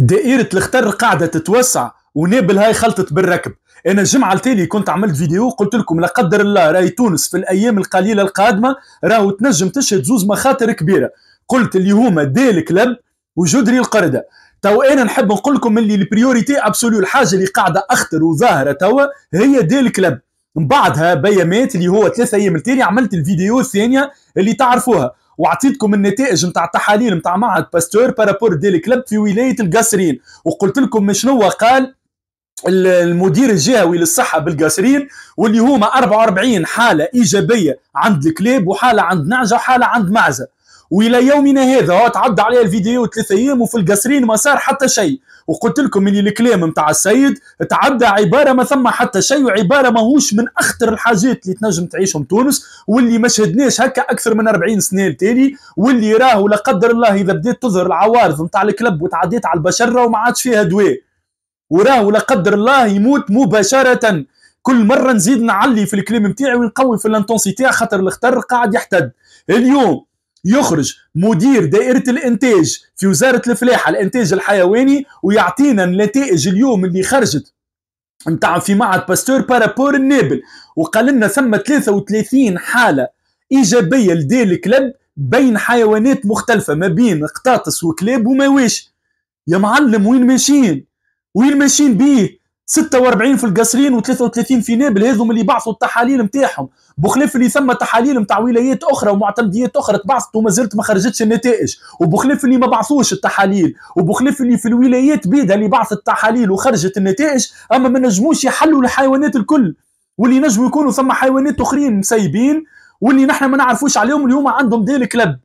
دائره الخطر قاعده تتوسع ونابل هاي خلطت بالركب انا الجمعه التالي كنت عملت فيديو قلت لكم لا قدر الله راي تونس في الايام القليله القادمه راهو تنجم تشهد زوز مخاطر كبيره قلت اللي هما ديل كلب وجدري القرده تو انا نحب نقول لكم اللي البريوريتي ابسوليو الحاجه اللي قاعده اخطر وظاهره توا هي ديل كلب من بعدها بيامات اللي هو ثلاثة ايام التالي عملت الفيديو الثانيه اللي تعرفوها واعطيتكم النتائج نتاع التحاليل نتاع معهد باستور بارابور ديال الكلب في ولايه القاسرين وقلت لكم شنو قال المدير الجهوي للصحه بالقاسرين واللي هما 44 حاله ايجابيه عند الكلاب وحاله عند نعجه وحاله عند معزه والى يومنا هذا تعدى عليها الفيديو ثلاثة ايام وفي القصرين ما صار حتى شيء وقلت لكم اللي الكلام نتاع السيد تعدى عباره ما ثم حتى شيء وعباره ماهوش من اخطر الحاجات اللي تنجم تعيشهم تونس واللي ما شهدناش هكا اكثر من 40 سنه تالي واللي راهو لا قدر الله اذا بدات تظهر العوارض نتاع الكلب وتعديت على البشره وما عادش فيها دواء وراهو لا قدر الله يموت مباشره كل مره نزيد نعلي في الكلام نتاعي ونقوي في الانتونسيتي خاطر الخطر قاعد يحتد اليوم يخرج مدير دائرة الإنتاج في وزارة الفلاحة الإنتاج الحيواني ويعطينا النتائج اليوم اللي خرجت نتاع في معهد باستور بارابور النابل وقال لنا ثم 33 حالة إيجابية لدي الكلب بين حيوانات مختلفة ما بين قطاطس وكلاب ومواشي يا معلم وين ماشيين وين ماشيين بيه 46 في القصرين و33 في نابل هذوما اللي بعثوا التحاليل نتاعهم بخلاف اللي ثم تحاليل نتاع ولايات اخرى ومعتمديات اخرى تبعثت وما زلت ما خرجتش النتائج وبخلاف اللي ما بعثوش التحاليل وبخلاف اللي في الولايات بيدها اللي بعثت التحاليل وخرجت النتائج اما ما نجموش يحلوا الحيوانات الكل واللي نجموا يكونوا ثم حيوانات اخرين مسيبين واللي نحن ما نعرفوش عليهم اليوم عندهم ديل كلب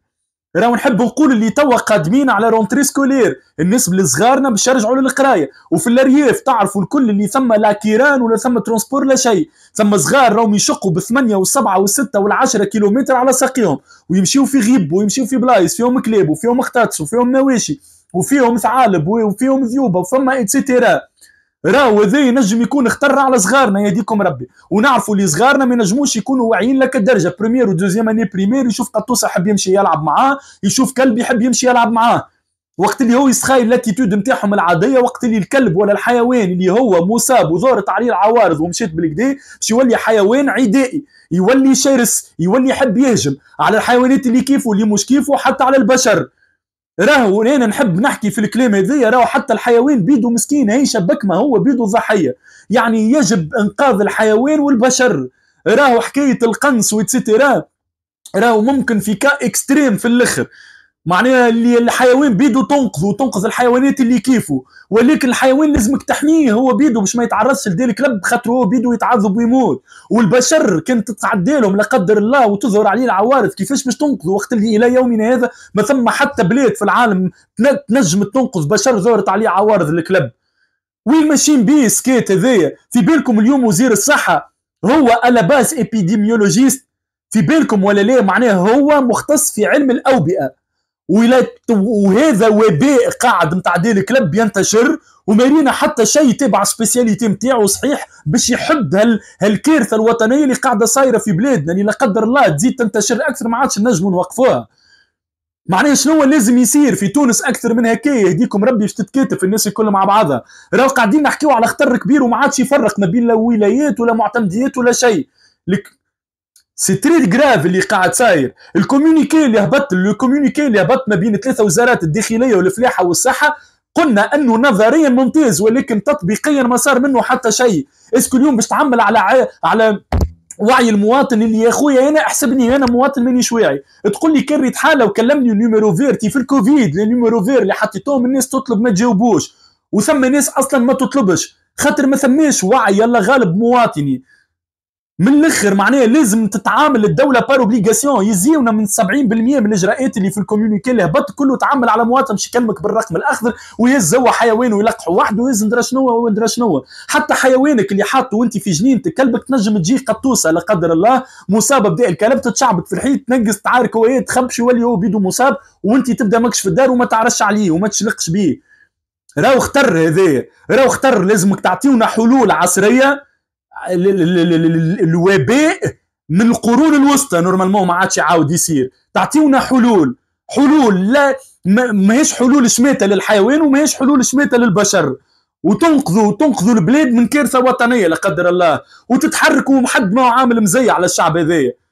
راهو نحب نقول اللي توا قادمين على رونتري سكولير الناس اللي صغارنا باش يرجعوا للقرايه وفي الارياف تعرفوا الكل اللي ثم لا كيران ولا ثم ترونسبور لا شيء ثم صغار راهم يشقوا بثمانية وسبعة وستة والعشرة كيلومتر على ساقيهم ويمشيوا في غيب ويمشيوا في بلايص فيهم كلاب وفيهم خطاطس وفيهم مواشي وفيهم ثعالب وفيهم ذيوبه وفما اتسيتيرا راهو هذا ينجم يكون خطر على صغارنا يهديكم ربي ونعرفوا اللي صغارنا ما ينجموش يكونوا واعيين لك الدرجه بريمير ودوزيام اني بريمير يشوف قطوسه يحب يمشي يلعب معاه يشوف كلب يحب يمشي يلعب معاه وقت اللي هو يسخايل لاتيتود نتاعهم العاديه وقت اللي الكلب ولا الحيوان اللي هو مصاب وظهرت عليه العوارض ومشيت بالكدا باش يولي حيوان عدائي يولي شرس يولي يحب يهجم على الحيوانات اللي كيفه اللي مش كيفه حتى على البشر راهو انا نحب نحكي في الكلام هذايا راهو حتى الحيوان بيدو مسكين شبك ما هو بيدو ضحيه يعني يجب انقاذ الحيوان والبشر راهو حكايه القنص واتسيتيرا راهو ممكن في كا اكستريم في الاخر معناها اللي الحيوان بيدو تنقذ وتنقذ الحيوانات اللي كيفه ولكن الحيوان لازمك تحميه هو بيدو باش ما يتعرضش لدير الكلب خاطر هو بيدو يتعذب ويموت والبشر كانت تتعدى لهم لا قدر الله وتظهر عليه العوارض كيفاش باش تنقذه وقت اللي الى يومنا هذا ما ثم حتى بلاد في العالم تنجم تنقذ بشر ظهرت عليه عوارض الكلب وين ماشيين بيه سكيت هذايا في بالكم اليوم وزير الصحه هو على باس ابيديميولوجيست في بالكم ولا لا معناه هو مختص في علم الاوبئه وهذا وباء قاعد نتاع ديال الكلب ينتشر ومارينا حتى شيء تبع سبيسياليتي نتاعو صحيح باش يحد هال هالكارثه الوطنيه اللي قاعده صايره في بلادنا اللي لا قدر الله تزيد تنتشر اكثر ما عادش نجموا نوقفوها معناها شنو لازم يصير في تونس اكثر من هكا يهديكم ربي باش تتكاتف الناس الكل مع بعضها راهو قاعدين نحكيو على خطر كبير وما عادش يفرق ما بين لا ولايات ولا معتمديات ولا شيء لك سي تري جراف اللي قاعد صاير الكوميونيكي اللي هبط الكوميونيكي اللي هبط ما بين ثلاثه وزارات الداخليه والفلاحه والصحه قلنا انه نظريا ممتاز ولكن تطبيقيا ما صار منه حتى شيء اسكو اليوم باش تعمل على على وعي المواطن اللي يا خويا انا احسبني انا مواطن مانيش واعي تقول لي كريت حاله وكلمني نيميرو فيرتي في الكوفيد النيميرو فير اللي حطيتهم الناس تطلب ما تجاوبوش وثم ناس اصلا ما تطلبش خاطر ما ثماش وعي يلا غالب مواطني من الاخر معناها لازم تتعامل الدوله بار اوبليغاسيون يزيونا من 70% من الاجراءات اللي في الكوميونيكي اللي هبط كله تعامل على مواطن باش يكلمك بالرقم الاخضر ويهز هو حيوان ويلقحوا وحده ويهز ندرا شنو وندرا شنو حتى حيوانك اللي حاطه وانت في جنينتك كلبك تنجم تجي قطوسه لا قدر الله مصابه بداء الكلب تتشعبك في الحيط تنقص تعارك وهي تخبش يولي هو بيده مصاب وانت تبدا ماكش في الدار وما تعرفش عليه وما تشلقش بيه راهو خطر هذايا راهو خطر لازمك تعطيونا حلول عصريه الوباء من القرون الوسطى نورمالمون ما عادش يعاود يصير تعطيونا حلول حلول لا ماهيش حلول شماته للحيوان وماهيش حلول شماته للبشر وتنقذوا تنقذوا البلاد من كارثه وطنيه لا قدر الله وتتحركوا محد ما عامل مزيه على الشعب هذايا